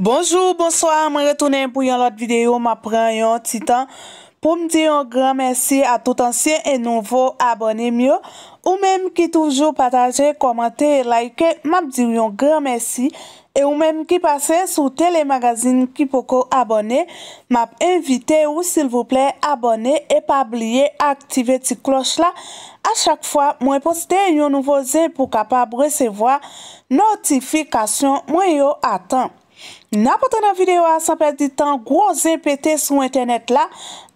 Bonjour, bonsoir, mwen retounen pou yon lot videyo, mwen pren yon titan pou mdi yon gran mersi a tout ansyen e nouvo abonem yo. Ou menm ki toujou pataje, komante, like, mwenm di yon gran mersi. E ou menm ki pase sou telemagazin ki poko abonem, mwenm invite ou silvouple abonem e pabliye aktive ti kloch la. A chak fwa mwen poste yon nouvo zin pou kapab resevoa notifikasyon mwen yo atan. N apote nan videwa, sanpe di tan gwo zepete sou internet la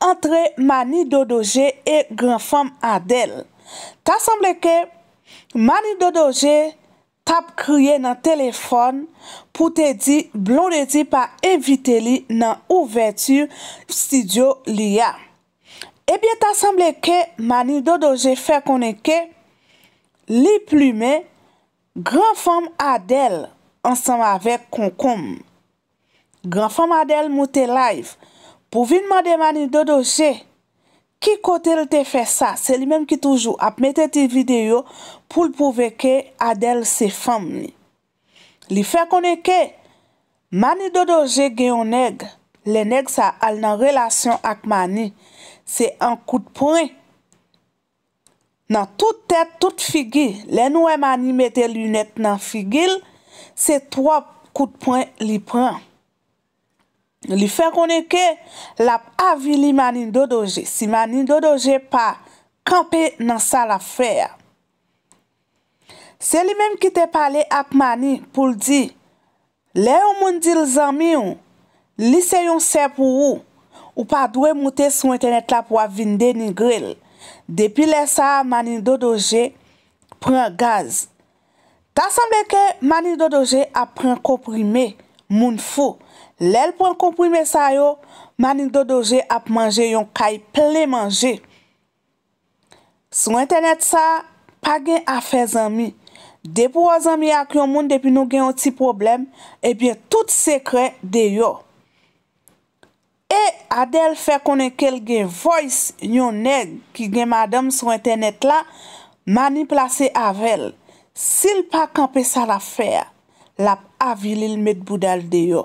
antre Mani Dodogé e Gran Fom Adel. Ta sanble ke Mani Dodogé tap kriye nan telefon pou te di blon de di pa evite li nan ouvertu stidyo li ya. Ebyen eh ta sanble ke Mani Dodogé fè konen ke li plume Gran Fom Adel ansanm avek Konkonm. Gran fèm Adel moutè live. Pou vin mwade mani dodoje, ki kote l te fè sa? Se li menm ki toujou ap metè ti video pou l pouve ke Adel se fèm ni. Li fè konè ke, mani dodoje gen yon neg, le neg sa al nan relasyon ak mani, se an kout pwè. Nan tout tèt, tout figi, le noue mani metè lunèt nan figil, se 3 kout pwè li prèm. Li fe konen ke la ap avili manin dodoje, si manin dodoje pa kampe nan sa la fer. Se li menm ki te pale ap mani pou li di, le ou moun di l zanmi ou, li se yon se pou ou, ou pa dwe moute sou internet la pou avinde ni grill. Depi le sa, manin dodoje pren gaz. Ta sanbe ke manin dodoje ap pren koprime moun fou, Lèl pou an komprime sa yo, mani dodoje ap manje yon kay ple manje. Sou internet sa, pa gen afe zami. Depou o zami ak yon moun depi nou gen yon ti problem, ebyen tout se kre de yo. E adèl fe konen kel gen voice yon neg ki gen madam sou internet la, mani plase avel. Sil pa kanpe sa la fer, lap avilil met budal de yo.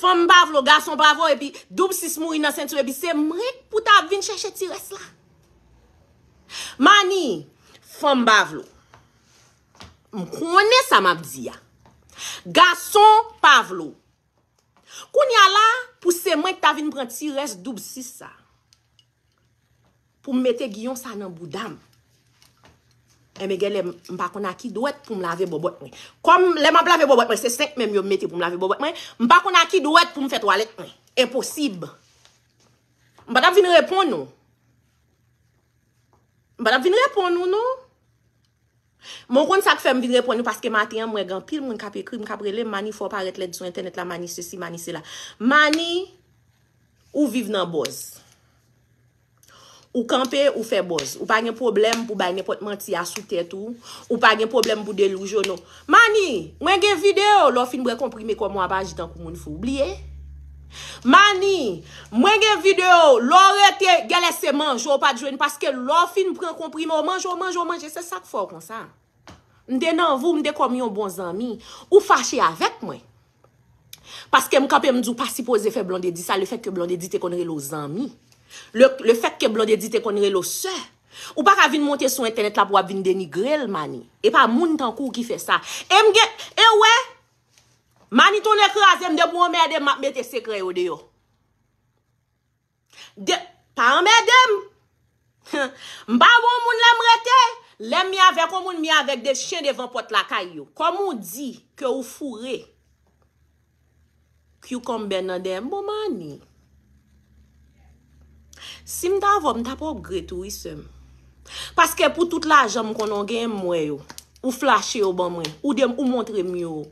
Fon Mbavlo, gason Mbavlo e bi dubsis mou ina sentou e bi se mrik pou ta vin chèche ti res la. Mani, Fon Mbavlo, mkwone sa mabdi ya. Gason Mbavlo, koun ya la pou se mwen ta vin pran ti res dubsis sa. Pou mwete Giyon sa nan boudam. E me gen lem, m pa kon a ki do wet pou m lave bobot mwen. Kom, lem ap lave bobot mwen, se sent men m yon meti pou m lave bobot mwen. M pa kon a ki do wet pou m fet walet mwen. Imposib. M badap vin repon nou. M badap vin repon nou nou. Mon kon sa ke fe m vin repon nou, paske mati yon mwegan pil mwen kapi ekri, m kaprele, mani fwa paret let dison internet la, mani se si, mani se la. Mani ou vive nan boz. Ou kampe, ou fe boz. Ou pa gen problem pou bay nepot manti ya sou tetou. Ou pa gen problem pou deloujou nou. Mani, mwen gen video, lor fin mwen komprime kwa moun apajit an kou moun fou. Oubliye. Mani, mwen gen video, lor e te gelese manjou ou pa djwen. Paske lor fin mwen pren komprime ou manjou, manjou, manjou. Se sak fò kon sa. Mdenan vou, mden komyon bon zami. Ou fache avek mwen. Paske mwen kampe mdou pasipo ze fe blonde di. Sa le fek ke blonde di te konre lo zami. Le fek ke blon de dite kon re lo se. Ou pa ka vin monte sou internet la pou ap vin deni grel mani. E pa moun tan kou ki fe sa. E mge, e we! Mani ton ekra zem de pou mè dem map bete sekre yo de yo. Pa mè dem! Mba moun moun lem rete! Lem mi avek ou moun mi avek de chen devan pot la kayo. Kom moun di ke ou fure. Kyou kom ben nan dem, bo mani. Si mta vop, mta pop gretou isem. Paske pou tout la, jan mkonon gen mwe yo. Ou flashe yo ban mwen. Ou dem, ou montre myo.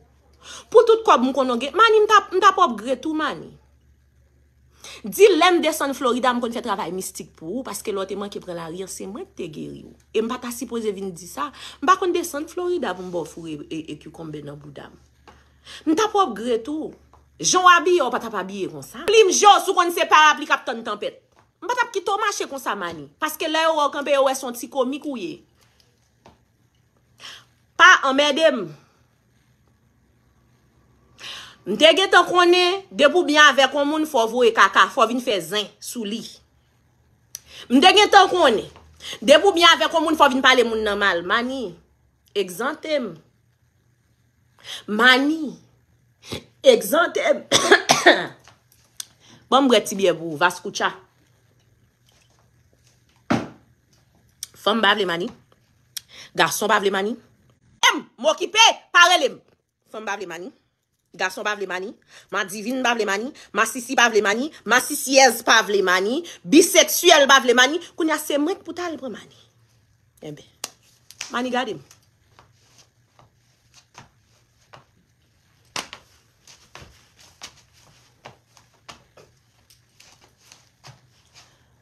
Pou tout kop mkonon gen, mani mta pop gretou mani. Di lem desen Florida mkonon fye travay mistik pou, paske lote man ki pre la rir, se mwen te geri yo. E mpa ta si pose vin di sa, mba konon desen Florida mbo fure e kyou e, e konbe nan boudam. Mta pop gretou. Joun wabi yo, pata pa biye kon sa. Plim jo sou kon se para pli kap ton tampet. Mbata pkito manche kon sa mani. Paskè la yo wak anpe yo wè son tsi komik ou ye. Pa, amè dem. Mdè gen tè konè, debou bè avè kon moun fò vò e kaka, fò vin fè zèn, sou li. Mdè gen tè konè, debou bè avè kon moun fò vin pale moun nan mal. Mani, egzantem. Mani, egzantem. Bon mbre tibè bou, vaskoutcha. Fem bavle mani, garson bavle mani, mwokipe parelem. Fem bavle mani, garson bavle mani, ma divin bavle mani, ma sisi bavle mani, ma sisiyez bavle mani, biseksuel bavle mani, koun yase eh mwen poutal pou mani. Yembe, mani gadem.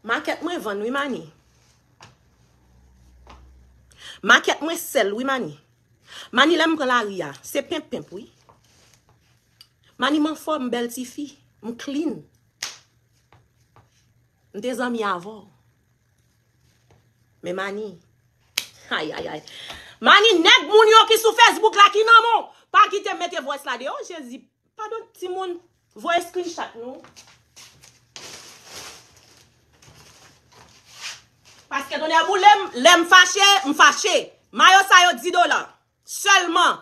Mwaket mwen van wimani. Ma ket mwen sel, wè mani? Mani lèm kon la ria, se pimp-pimp, wè? Mani mwen fò mbel ti fi, mwen klin. Mwen te zan mi avò. Mè mani, hay, hay, hay. Mani net moun yo ki sou Facebook la ki nan mò. Pa ki te mwen te vò es la de, oh jezi, pa don ti moun vò es klin chak nou. M fache, m fache, mayo sa yo 10 dola, selman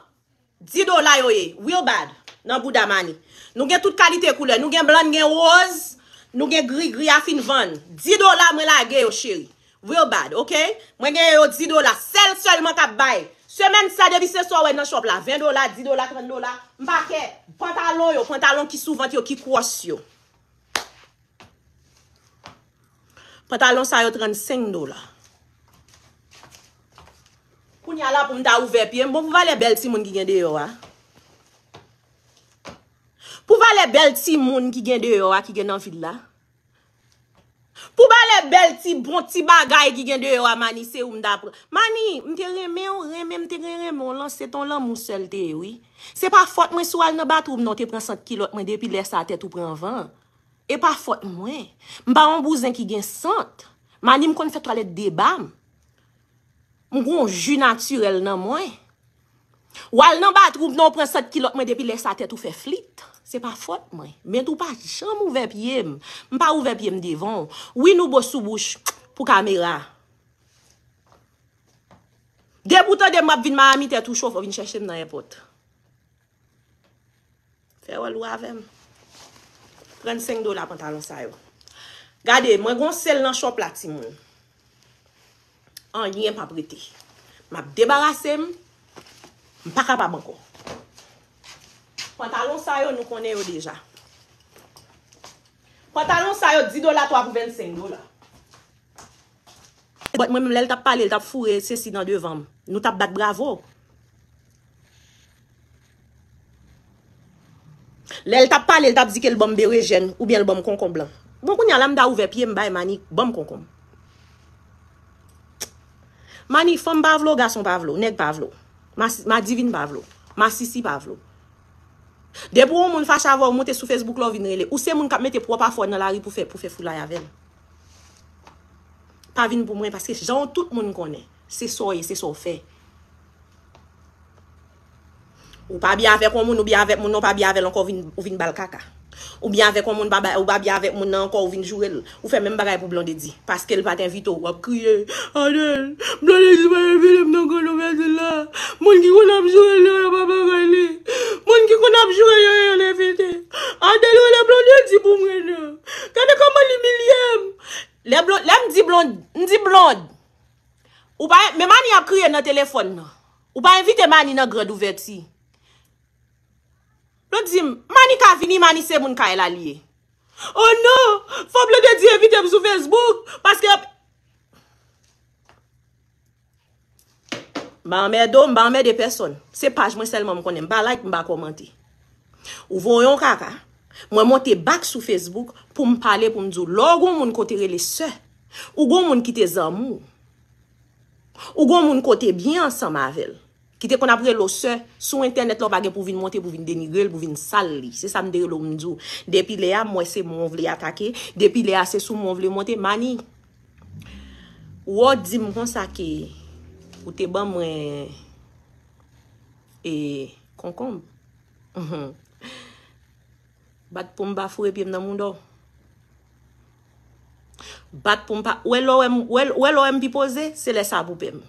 10 dola yo ye, will bad, nan bouda mani, nou gen tout kalite koule, nou gen blan, gen oz, nou gen gri, gri a fin van, 10 dola mwen la ge yo cheri, will bad, ok, mwen gen yo 10 dola, sel selman kap bay, semen sa devise so we nan shop la, 20 dola, 10 dola, 30 dola, mbake, pantalon yo, pantalon ki sou vant yo, ki kouas yo Patalon sa yo 35 do la. Koun ya la pou m da ouve piye, m bon pou valè bel ti moun ki gen de yo a? Pou valè bel ti moun ki gen de yo a ki gen an fid la? Pou valè bel ti bon ti bagay ki gen de yo a, mani, se ou m da pr... Mani, m te reme ou reme, m te reme ou lan, se ton lan mou selte, oui. Se pa fot, mwen sou al nabat ou m nou te pren 100 kilot, mwen depi les sa tet ou pren 20. E pa fote mwen, mwen pa an bouzen ki gen sant, mani m kon fè toalet debam, mwen kon ju naturel nan mwen. Wal nan batroum nan pren sat kilot mwen depi lè sa tèt ou fè flit, se pa fote mwen, mwen tou pa chan m ouve pye m, mwen pa ouve pye m devon, wè wi nou bò sou bòch pou kamera. Deboutan de m wap vin ma amitè tou chow fò vin chèchèm nan ye pot. Fè wè lou avèm. 35 do la pantalon sa yo. Gade, mwen goun sel nan shop la ti mwen. An, nye m pa brete. M ap debarase m, m pa ka pa banko. Pantalon sa yo nou konen yo deja. Pantalon sa yo, 10 do la, 3 pou 25 do la. Bote mwen m lèl tap pale, lèl tap fure, se si nan devan m. Nou tap bat bravo yo. Lèl tap pale, lèl tap zike l'bombe rejen, oubyen l'bombe konkon blan. Bonkoun yal amda ouve, piye mbay e mani, bombe konkon. Mani, fèm pavlo, gason pavlo, neg pavlo, ma divin pavlo, ma sisi pavlo. Dè pou moun fache avò, mwote sou Facebook lò vinre le, ou se moun kap mette pro pa fò nan la ri pou fè, pou fè fò la yavel. Pa vin pou mwen, paske jan tout moun konè, se soye, se so fè. Ou pa bi avè kon moun, ou pa bi avè moun an kon vin Balkaka. Ou bi avè kon moun, ou pa bi avè moun an kon vin Jouel. Ou fe men bagay pou blondedi. Paske l paten vito. Ou ap kriye. Adel, blondedi pou mwen revile mnen kon ouve te la. Moun ki kon ap Jouel yon an pa bagay li. Moun ki kon ap Jouel yon an yon revile. Adel, ou le blondedi pou mwen la. Kade kon man li mil yem. Le m di blond. N di blond. Ou pa, me man yon ap kriye nan telefon nan. Ou pa evite man yon grad ouve ti. Lo di zim, mani ka vini, mani se moun ka e la liye. Oh no, fòm le de di evite m sou Facebook. Paske... Mba mè dom, mba mè de person. Se page mwen selman m konen, mba like, mba komenti. Ou voyon kaka, mwen monte bak sou Facebook pou m pale pou m djou. Lo goun moun kote rele se. Ou goun moun kite zanmou. Ou goun moun kote byan sa mavel. Kite kon apre lo se, sou internet lo bagen pou vin monte, pou vin denigrel, pou vin sal li. Se sa mdere lo mdjou. Depi le a, mwen se moun vle atake. Depi le a, se sou moun vle monte. Mani, wot di mwen sa ke, ou te ban mwen, e, konkomb. Mhm. Bat pou mba fwe pye m nan moun do. Bat pou mba, ou el o em, ou el o em pipoze, se le sa pou pye m.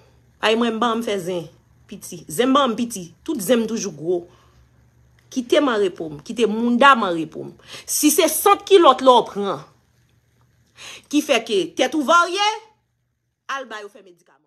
Ay mwen ban mfe zin. Piti, zemman piti, tout zem toujou gwo. Kite man repoum, kite moun da man repoum. Si se sat ki lot lor pran, ki feke, tetou varye, albay ou fe medikam.